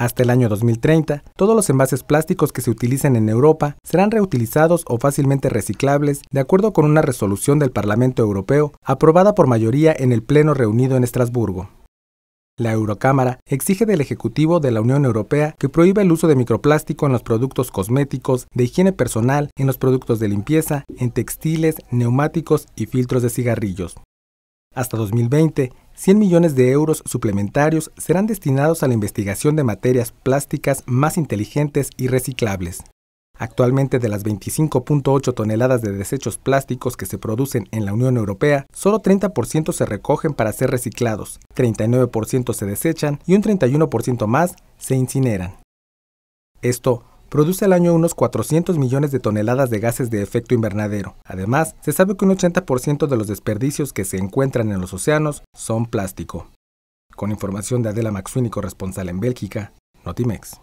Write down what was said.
Hasta el año 2030, todos los envases plásticos que se utilicen en Europa serán reutilizados o fácilmente reciclables de acuerdo con una resolución del Parlamento Europeo aprobada por mayoría en el Pleno reunido en Estrasburgo. La Eurocámara exige del Ejecutivo de la Unión Europea que prohíba el uso de microplástico en los productos cosméticos, de higiene personal, en los productos de limpieza, en textiles, neumáticos y filtros de cigarrillos. Hasta 2020, 100 millones de euros suplementarios serán destinados a la investigación de materias plásticas más inteligentes y reciclables. Actualmente de las 25.8 toneladas de desechos plásticos que se producen en la Unión Europea, solo 30% se recogen para ser reciclados, 39% se desechan y un 31% más se incineran. Esto produce al año unos 400 millones de toneladas de gases de efecto invernadero. Además, se sabe que un 80% de los desperdicios que se encuentran en los océanos son plástico. Con información de Adela Maxwini, corresponsal en Bélgica, Notimex.